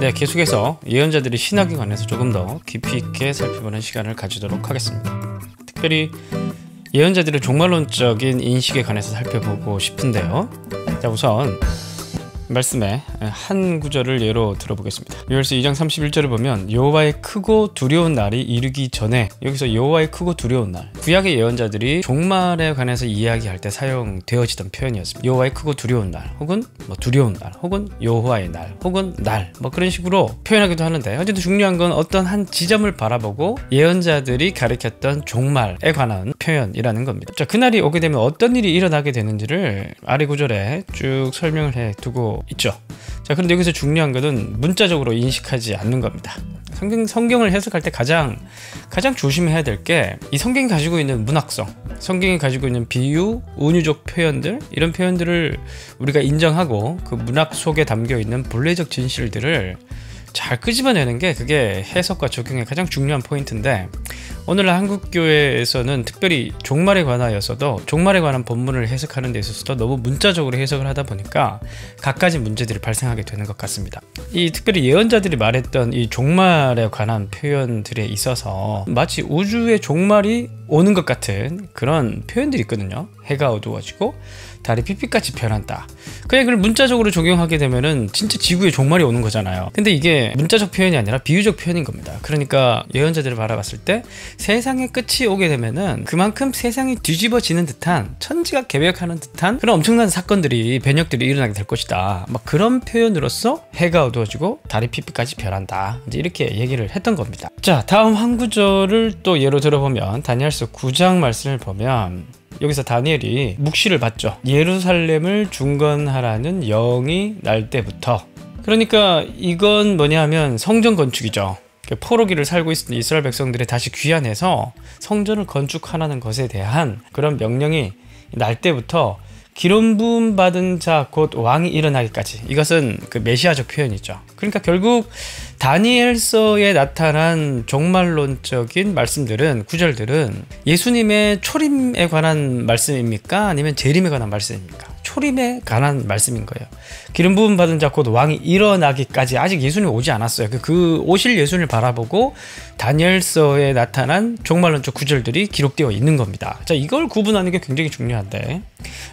네, 계속해서 예언자들의 신학에 관해서 조금 더 깊이 있게 살펴보는 시간을 가지도록 하겠습니다. 특별히 예언자들의 종말론적인 인식에 관해서 살펴보고 싶은데요. 자, 우선 말씀의 한 구절을 예로 들어보겠습니다. 요엘서 2장 31절을 보면 여호와의 크고 두려운 날이 이르기 전에 여기서 여호와의 크고 두려운 날 구약의 예언자들이 종말에 관해서 이야기할 때 사용되어지던 표현이었습니다. 여호와의 크고 두려운 날 혹은 뭐 두려운 날 혹은 여호와의 날 혹은 날 뭐 그런 식으로 표현하기도 하는데 어쨌든 중요한 건 어떤 한 지점을 바라보고 예언자들이 가리켰던 종말에 관한 표현이라는 겁니다. 자 그날이 오게 되면 어떤 일이 일어나게 되는지를 아래 구절에 쭉 설명을 해 두고 있죠 자 그런데 여기서 중요한 것은 문자적으로 인식하지 않는 겁니다 성경, 성경을 해석할 때 가장 가장 조심해야 될 게 이 성경이 가지고 있는 문학성 성경이 가지고 있는 비유, 은유적 표현들 이런 표현들을 우리가 인정하고 그 문학 속에 담겨있는 본래적 진실들을 잘 끄집어내는 게 그게 해석과 적용의 가장 중요한 포인트인데 오늘날 한국교회에서는 특별히 종말에 관하여서도 종말에 관한 본문을 해석하는 데 있어서도 너무 문자적으로 해석을 하다 보니까 갖가지 문제들이 발생하게 되는 것 같습니다. 이 특별히 예언자들이 말했던 이 종말에 관한 표현들에 있어서 마치 우주의 종말이 오는 것 같은 그런 표현들이 있거든요. 해가 어두워지고 달이 핏빛같이 변한다. 그냥 그걸 문자적으로 적용하게 되면은 진짜 지구에 종말이 오는 거잖아요. 근데 이게 문자적 표현이 아니라 비유적 표현인 겁니다. 그러니까 예언자들을 바라봤을 때 세상의 끝이 오게 되면은 그만큼 세상이 뒤집어지는 듯한 천지가 개벽하는 듯한 그런 엄청난 사건들이 변혁들이 일어나게 될 것이다. 막 그런 표현으로써 해가 어두워지고 달이 핏빛까지 변한다. 이제 이렇게 얘기를 했던 겁니다. 자, 다음 한 구절을 또 예로 들어보면 다니엘서 9장 말씀을 보면 여기서 다니엘이 묵시를 받죠. 예루살렘을 중건하라는 영이 날 때부터 그러니까 이건 뭐냐 하면 성전 건축이죠. 그 포로기를 살고 있던 이스라엘 백성들이 다시 귀환해서 성전을 건축하라는 것에 대한 그런 명령이 날 때부터 기름 부음 받은 자 곧 왕이 일어나기까지 이것은 그 메시아적 표현이죠. 그러니까 결국 다니엘서에 나타난 종말론적인 말씀들은 구절들은 예수님의 초림에 관한 말씀입니까? 아니면 재림에 관한 말씀입니까? 초림에 관한 말씀인 거예요. 기름 부음 받은 자 곧 왕이 일어나기까지 아직 예수님 오지 않았어요. 그, 그 오실 예수님을 바라보고 다니엘서에 나타난 종말론적 구절들이 기록되어 있는 겁니다. 자 이걸 구분하는 게 굉장히 중요한데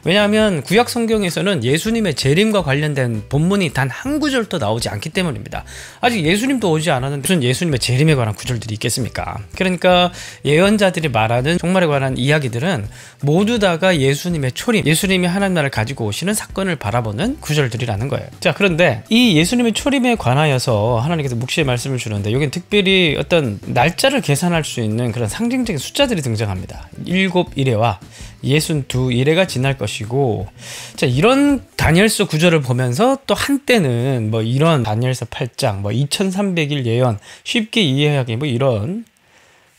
왜냐하면 구약 성경에서는 예수님의 재림과 관련된 본문이 단 한 구절도 나오지 않기 때문입니다. 아직 예수님도 오지 않았는데 무슨 예수님의 재림에 관한 구절들이 있겠습니까? 그러니까 예언자들이 말하는 종말에 관한 이야기들은 모두 다가 예수님의 초림, 예수님이 하나님 나라를 가지 가지고 오시는 사건을 바라보는 구절들이라는 거예요. 자 그런데 이 예수님의 초림에 관하여서 하나님께서 묵시의 말씀을 주는데 여긴 특별히 어떤 날짜를 계산할 수 있는 그런 상징적인 숫자들이 등장합니다. 일곱 이래와 예순 두 이래가 지날 것이고 자 이런 다니엘서 구절을 보면서 또 한때는 뭐 이런 다니엘서 8장 뭐 2300일 예언 쉽게 이해하기 뭐 이런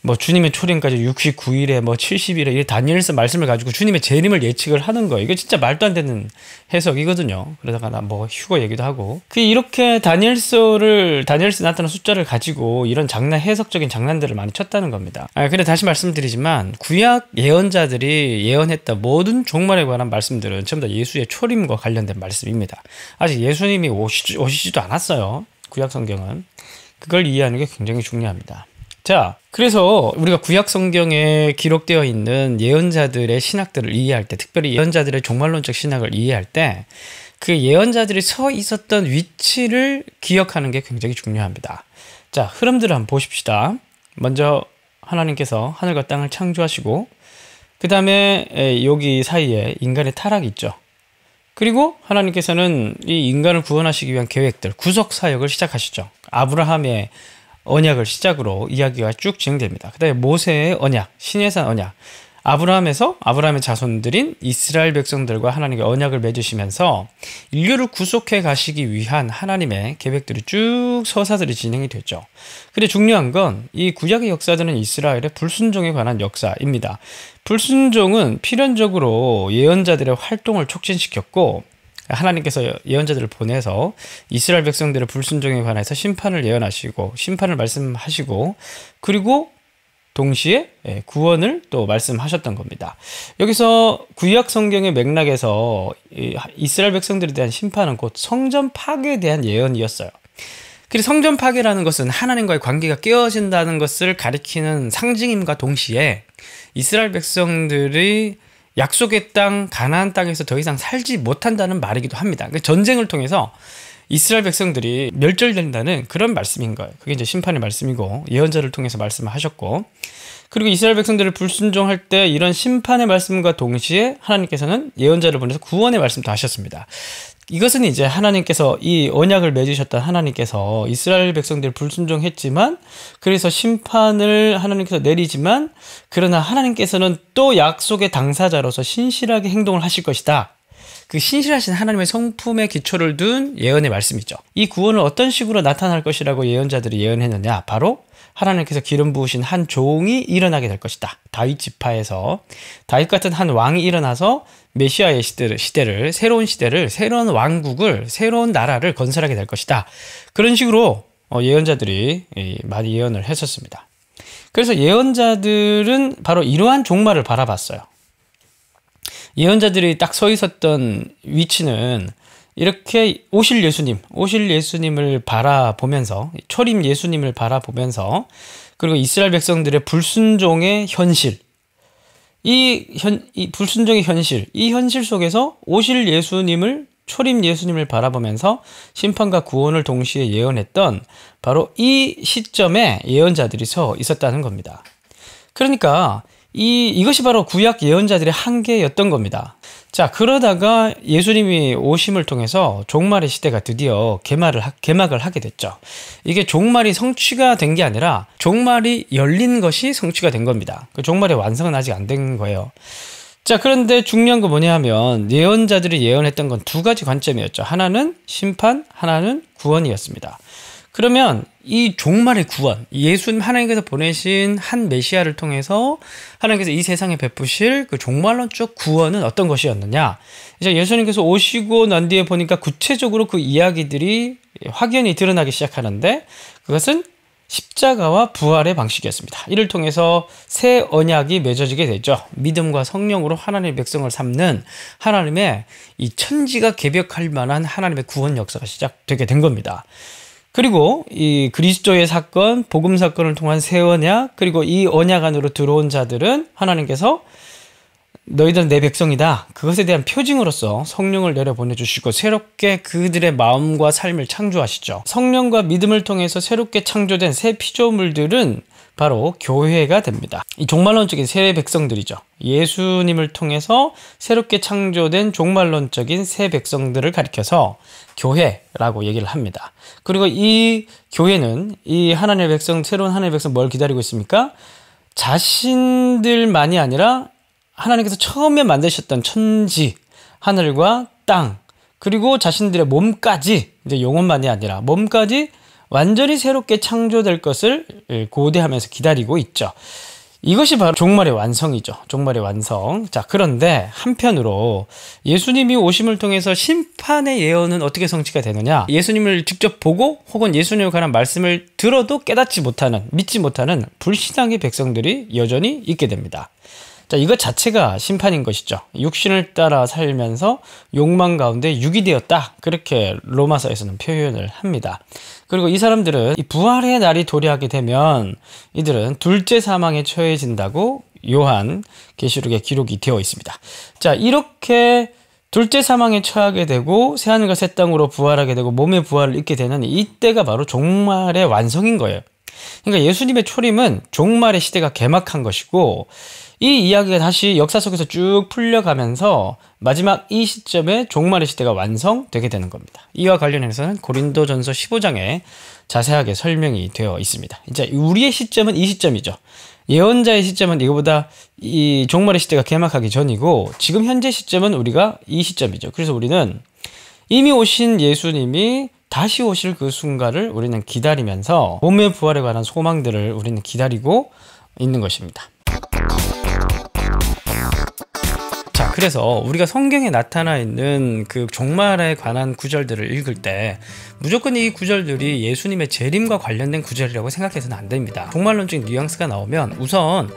뭐 주님의 초림까지 69일에 뭐 70일에 이 다니엘서 말씀을 가지고 주님의 재림을 예측을 하는 거예요. 이거 진짜 말도 안 되는 해석이거든요. 그러다가 나뭐 휴거 얘기도 하고. 그 이렇게 다니엘서를 다니엘서 나타난 숫자를 가지고 이런 장난 해석적인 장난들을 많이 쳤다는 겁니다. 아, 근데 다시 말씀드리지만 구약 예언자들이 예언했다 모든 종말에 관한 말씀들은 전부 다 예수의 초림과 관련된 말씀입니다. 아직 예수님이 오시, 오시지도 않았어요. 구약 성경은 그걸 이해하는 게 굉장히 중요합니다. 자, 그래서 우리가 구약 성경에 기록되어 있는 예언자들의 신학들을 이해할 때, 특별히 예언자들의 종말론적 신학을 이해할 때, 그 예언자들이 서 있었던 위치를 기억하는 게 굉장히 중요합니다. 자, 흐름들을 한번 보십시다. 먼저 하나님께서 하늘과 땅을 창조하시고, 그 다음에 여기 사이에 인간의 타락이 있죠. 그리고 하나님께서는 이 인간을 구원하시기 위한 계획들, 구속 사역을 시작하시죠. 아브라함의 언약을 시작으로 이야기가 쭉 진행됩니다. 그다음에 모세의 언약, 신예산 언약, 아브라함에서 아브라함의 자손들인 이스라엘 백성들과 하나님께 언약을 맺으시면서 인류를 구속해 가시기 위한 하나님의 계획들이 쭉 서사들이 진행이 됐죠. 근데 중요한 건 이 구약의 역사들은 이스라엘의 불순종에 관한 역사입니다. 불순종은 필연적으로 예언자들의 활동을 촉진시켰고 하나님께서 예언자들을 보내서 이스라엘 백성들의 불순종에 관해서 심판을 예언하시고 심판을 말씀하시고 그리고 동시에 예, 구원을 또 말씀하셨던 겁니다. 여기서 구약 성경의 맥락에서 이스라엘 백성들에 대한 심판은 곧 성전 파괴에 대한 예언이었어요. 그리고 성전 파괴라는 것은 하나님과의 관계가 깨어진다는 것을 가리키는 상징임과 동시에 이스라엘 백성들이 약속의 땅 가나안 땅에서 더 이상 살지 못한다는 말이기도 합니다. 그러니까 전쟁을 통해서 이스라엘 백성들이 멸절된다는 그런 말씀인 거예요. 그게 이제 심판의 말씀이고 예언자를 통해서 말씀을 하셨고 그리고 이스라엘 백성들을 불순종할 때 이런 심판의 말씀과 동시에 하나님께서는 예언자를 보내서 구원의 말씀도 하셨습니다. 이것은 이제 하나님께서 이 언약을 맺으셨던 하나님께서 이스라엘 백성들 불순종했지만 그래서 심판을 하나님께서 내리지만 그러나 하나님께서는 또 약속의 당사자로서 신실하게 행동을 하실 것이다. 그 신실하신 하나님의 성품에 기초를 둔 예언의 말씀이죠. 이 구원을 어떤 식으로 나타날 것이라고 예언자들이 예언했느냐? 바로 하나님께서 기름 부으신 한 종이 일어나게 될 것이다. 다윗 지파에서 다윗 같은 한 왕이 일어나서 메시아의 시대를, 시대를 새로운 시대를 새로운 왕국을 새로운 나라를 건설하게 될 것이다. 그런 식으로 어, 예언자들이 많이 예언을 했었습니다. 그래서 예언자들은 바로 이러한 종말을 바라봤어요. 예언자들이 딱 서 있었던 위치는 이렇게 오실 예수님, 오실 예수님을 바라보면서 초림 예수님을 바라보면서 그리고 이스라엘 백성들의 불순종의 현실 이, 현, 이 불순종의 현실, 이 현실 속에서 오실 예수님을 초림 예수님을 바라보면서 심판과 구원을 동시에 예언했던 바로 이 시점에 예언자들이 서 있었다는 겁니다. 그러니까 이, 이것이 바로 구약 예언자들의 한계였던 겁니다. 자, 그러다가 예수님이 오심을 통해서 종말의 시대가 드디어 개막을, 하, 개막을 하게 됐죠. 이게 종말이 성취가 된 게 아니라 종말이 열린 것이 성취가 된 겁니다. 그 종말의 완성은 아직 안 된 거예요. 자, 그런데 중요한 건 뭐냐 하면 예언자들이 예언했던 건 두 가지 관점이었죠. 하나는 심판, 하나는 구원이었습니다. 그러면 이 종말의 구원, 예수님 하나님께서 보내신 한 메시아를 통해서 하나님께서 이 세상에 베푸실 그 종말론적 구원은 어떤 것이었느냐? 이제 예수님께서 오시고 난 뒤에 보니까 구체적으로 그 이야기들이 확연히 드러나기 시작하는데 그것은 십자가와 부활의 방식이었습니다. 이를 통해서 새 언약이 맺어지게 되죠. 믿음과 성령으로 하나님의 백성을 삼는 하나님의 이 천지가 개벽할 만한 하나님의 구원 역사가 시작되게 된 겁니다. 그리고 이 그리스도의 사건, 복음 사건을 통한 새 언약, 그리고 이 언약 안으로 들어온 자들은 하나님께서 너희들은 내 백성이다. 그것에 대한 표징으로서 성령을 내려 보내주시고 새롭게 그들의 마음과 삶을 창조하시죠. 성령과 믿음을 통해서 새롭게 창조된 새 피조물들은 바로 교회가 됩니다. 이 종말론적인 새 백성들이죠. 예수님을 통해서 새롭게 창조된 종말론적인 새 백성들을 가리켜서 교회라고 얘기를 합니다. 그리고 이 교회는 이 하나님의 백성, 새로운 하나님의 백성 뭘 기다리고 있습니까? 자신들만이 아니라 하나님께서 처음에 만드셨던 천지, 하늘과 땅, 그리고 자신들의 몸까지 이제 영혼만이 아니라 몸까지 완전히 새롭게 창조될 것을 예, 고대하면서 기다리고 있죠. 이것이 바로 종말의 완성이죠. 종말의 완성. 자, 그런데 한편으로 예수님이 오심을 통해서 심판의 예언은 어떻게 성취가 되느냐? 예수님을 직접 보고 혹은 예수님에 관한 말씀을 들어도 깨닫지 못하는, 믿지 못하는 불신앙의 백성들이 여전히 있게 됩니다. 자, 이것 자체가 심판인 것이죠. 육신을 따라 살면서 욕망 가운데 육이 되었다. 그렇게 로마서에서는 표현을 합니다. 그리고 이 사람들은 이 부활의 날이 도래하게 되면 이들은 둘째 사망에 처해진다고 요한 계시록에 기록이 되어 있습니다. 자, 이렇게 둘째 사망에 처하게 되고 새하늘과 새 땅으로 부활하게 되고 몸의 부활을 입게 되는 이때가 바로 종말의 완성인 거예요. 그러니까 예수님의 초림은 종말의 시대가 개막한 것이고 이 이야기가 다시 역사 속에서 쭉 풀려가면서 마지막 이 시점에 종말의 시대가 완성되게 되는 겁니다. 이와 관련해서는 고린도전서 15장에 자세하게 설명이 되어 있습니다. 이제 우리의 시점은 이 시점이죠. 예언자의 시점은 이거보다 이 종말의 시대가 개막하기 전이고 지금 현재 시점은 우리가 이 시점이죠. 그래서 우리는 이미 오신 예수님이 다시 오실 그 순간을 우리는 기다리면서 몸의 부활에 관한 소망들을 우리는 기다리고 있는 것입니다. 그래서 우리가 성경에 나타나 있는 그 종말에 관한 구절들을 읽을 때 무조건 이 구절들이 예수님의 재림과 관련된 구절이라고 생각해서는 안 됩니다. 종말론적인 뉘앙스가 나오면 우선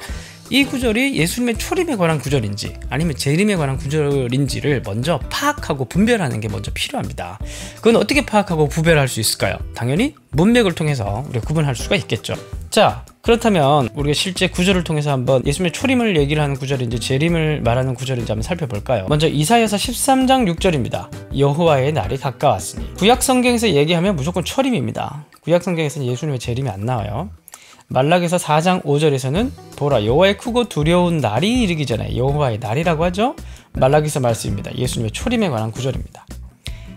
이 구절이 예수님의 초림에 관한 구절인지 아니면 재림에 관한 구절인지를 먼저 파악하고 분별하는 게 먼저 필요합니다. 그건 어떻게 파악하고 구별할 수 있을까요? 당연히 문맥을 통해서 우리가 구분할 수가 있겠죠. 자, 그렇다면 우리가 실제 구절을 통해서 한번 예수님의 초림을 얘기를 하는 구절인지 재림을 말하는 구절인지 한번 살펴볼까요? 먼저 이사야서 13장 6절입니다. 여호와의 날이 가까웠으니 구약 성경에서 얘기하면 무조건 초림입니다. 구약 성경에서는 예수님의 재림이 안 나와요. 말락에서 4장 5절에서는 보라 여호와의 크고 두려운 날이 이르기 전에 여호와의 날이라고 하죠. 말락에서 말씀입니다. 예수님의 초림에 관한 구절입니다.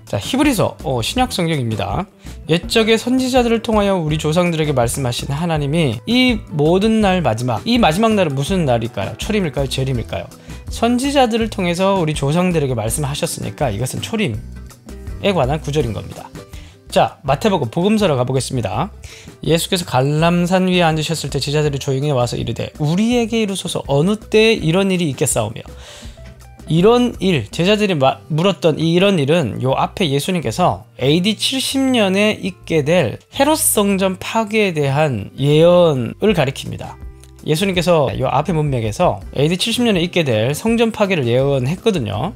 자, 히브리서 어, 신약 성경입니다. 옛적의 선지자들을 통하여 우리 조상들에게 말씀하신 하나님이 이 모든 날 마지막, 이 마지막 날은 무슨 날일까요? 초림일까요? 재림일까요? 선지자들을 통해서 우리 조상들에게 말씀하셨으니까 이것은 초림에 관한 구절인 겁니다. 자, 마태복음 복음서로 가보겠습니다. 예수께서 갈람산 위에 앉으셨을 때 제자들이 조용히 와서 이르되 우리에게 이루소서 어느 때 이런 일이 있겠사오며 이런 일, 제자들이 마, 물었던 이런 일은 요 앞에 예수님께서 AD 70년에 있게 될 헤롯 성전 파괴에 대한 예언을 가리킵니다. 예수님께서 요 앞에 문맥에서 AD 70년에 있게 될 성전 파괴를 예언했거든요.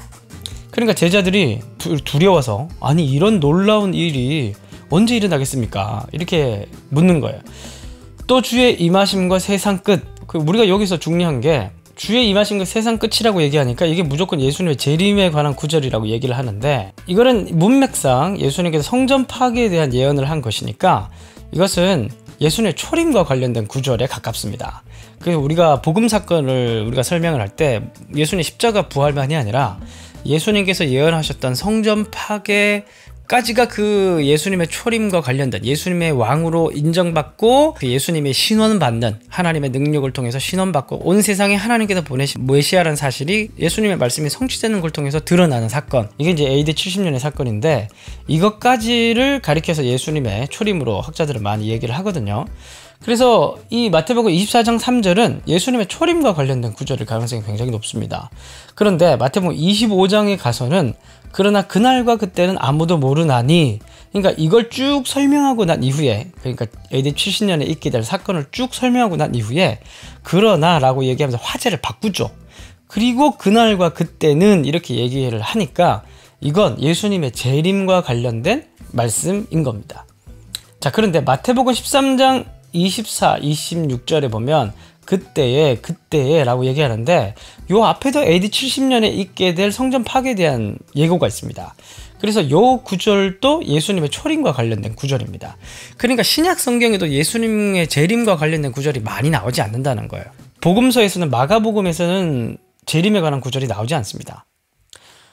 그러니까 제자들이 두, 두려워서 아니 이런 놀라운 일이 언제 일어나겠습니까? 이렇게 묻는 거예요. 또 주의 임하심과 세상 끝. 그 우리가 여기서 중요한 게 주에 임하신 것 세상 끝이라고 얘기하니까 이게 무조건 예수님의 재림에 관한 구절이라고 얘기를 하는데 이거는 문맥상 예수님께서 성전 파괴에 대한 예언을 한 것이니까 이것은 예수님의 초림과 관련된 구절에 가깝습니다. 그래서 우리가 복음 사건을 우리가 설명을 할 때 예수님 십자가 부활만이 아니라 예수님께서 예언하셨던 성전 파괴 까지가 그 예수님의 초림과 관련된 예수님의 왕으로 인정받고 그 예수님의 신원받는 하나님의 능력을 통해서 신원받고 온 세상에 하나님께서 보내신 메시아라는 사실이 예수님의 말씀이 성취되는 걸 통해서 드러나는 사건 이게 이제 AD 70년의 사건인데 이것까지를 가리켜서 예수님의 초림으로 학자들은 많이 얘기를 하거든요 그래서 이 마태복음 24장 3절은 예수님의 초림과 관련된 구절일 가능성이 굉장히 높습니다. 그런데 마태복음 25장에 가서는 그러나 그날과 그때는 아무도 모르나니 그러니까 이걸 쭉 설명하고 난 이후에 그러니까 AD 70년에 있게 될 사건을 쭉 설명하고 난 이후에 그러나라고 얘기하면서 화제를 바꾸죠. 그리고 그날과 그때는 이렇게 얘기를 하니까 이건 예수님의 재림과 관련된 말씀인 겁니다. 자, 그런데 마태복음 13장 24, 26절에 보면 그때에 그때에 라고 얘기하는데 요 앞에도 AD 70년에 있게 될 성전 파괴에 대한 예고가 있습니다. 그래서 요 구절도 예수님의 초림과 관련된 구절입니다. 그러니까 신약 성경에도 예수님의 재림과 관련된 구절이 많이 나오지 않는다는 거예요. 복음서에서는 마가복음에서는 재림에 관한 구절이 나오지 않습니다.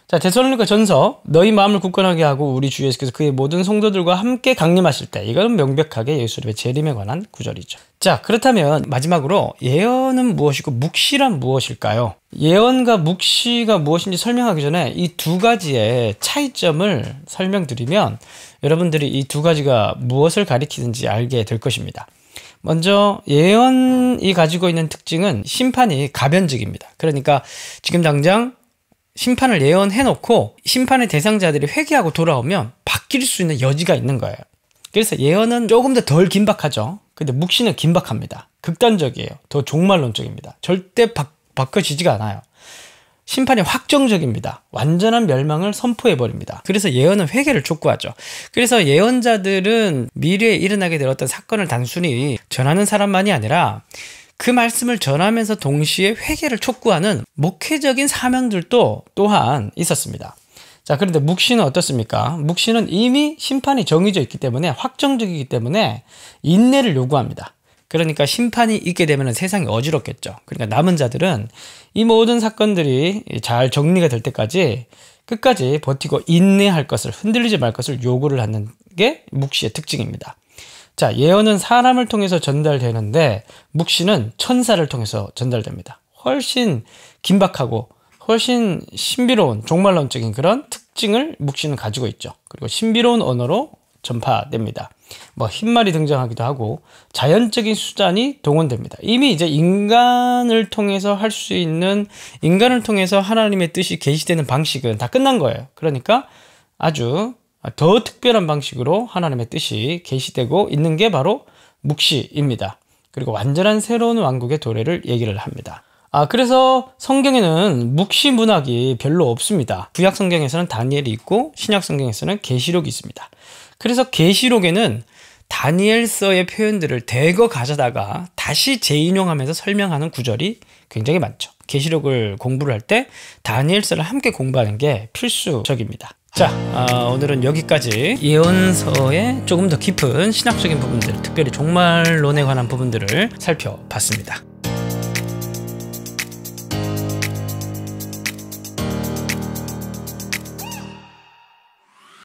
자, 대선로과 전서 너희 마음을 굳건하게 하고 우리 주 예수께서 그의 모든 성도들과 함께 강림하실 때이건 명백하게 예수님의 재림에 관한 구절이죠. 자, 그렇다면 마지막으로 예언은 무엇이고 묵시란 무엇일까요? 예언과 묵시가 무엇인지 설명하기 전에 이 두 가지의 차이점을 설명드리면 여러분들이 이 두 가지가 무엇을 가리키는지 알게 될 것입니다. 먼저 예언이 가지고 있는 특징은 심판이 가변적입니다. 그러니까 지금 당장 심판을 예언해놓고 심판의 대상자들이 회개하고 돌아오면 바뀔 수 있는 여지가 있는 거예요. 그래서 예언은 조금 더 덜 긴박하죠. 근데 묵시는 긴박합니다. 극단적이에요. 더 종말론적입니다. 절대 바, 바꿔지지가 않아요. 심판이 확정적입니다. 완전한 멸망을 선포해버립니다. 그래서 예언은 회개를 촉구하죠. 그래서 예언자들은 미래에 일어나게 될 어떤 사건을 단순히 전하는 사람만이 아니라 그 말씀을 전하면서 동시에 회개를 촉구하는 목회적인 사명들도 또한 있었습니다. 자, 그런데 묵시는 어떻습니까? 묵시는 이미 심판이 정해져 있기 때문에 확정적이기 때문에 인내를 요구합니다. 그러니까 심판이 있게 되면 세상이 어지럽겠죠. 그러니까 남은 자들은 이 모든 사건들이 잘 정리가 될 때까지 끝까지 버티고 인내할 것을 흔들리지 말 것을 요구를 하는 게 묵시의 특징입니다. 자, 예언은 사람을 통해서 전달되는데 묵시는 천사를 통해서 전달됩니다. 훨씬 긴박하고 훨씬 신비로운 종말론적인 그런 특징을 묵시는 가지고 있죠. 그리고 신비로운 언어로 전파됩니다. 뭐 흰말이 등장하기도 하고 자연적인 수단이 동원됩니다. 이미 이제 인간을 통해서 할 수 있는 인간을 통해서 하나님의 뜻이 계시되는 방식은 다 끝난 거예요. 그러니까 아주 아, 더 특별한 방식으로 하나님의 뜻이 계시되고 있는 게 바로 묵시입니다. 그리고 완전한 새로운 왕국의 도래를 얘기를 합니다. 아, 그래서 성경에는 묵시 문학이 별로 없습니다. 구약 성경에서는 다니엘이 있고 신약 성경에서는 계시록이 있습니다. 그래서 계시록에는 다니엘서의 표현들을 대거 가져다가 다시 재인용하면서 설명하는 구절이 굉장히 많죠. 계시록을 공부를 할 때 다니엘서를 함께 공부하는 게 필수적입니다. 자 어, 오늘은 여기까지 예언서의 조금 더 깊은 신학적인 부분들 특별히 종말론에 관한 부분들을 살펴봤습니다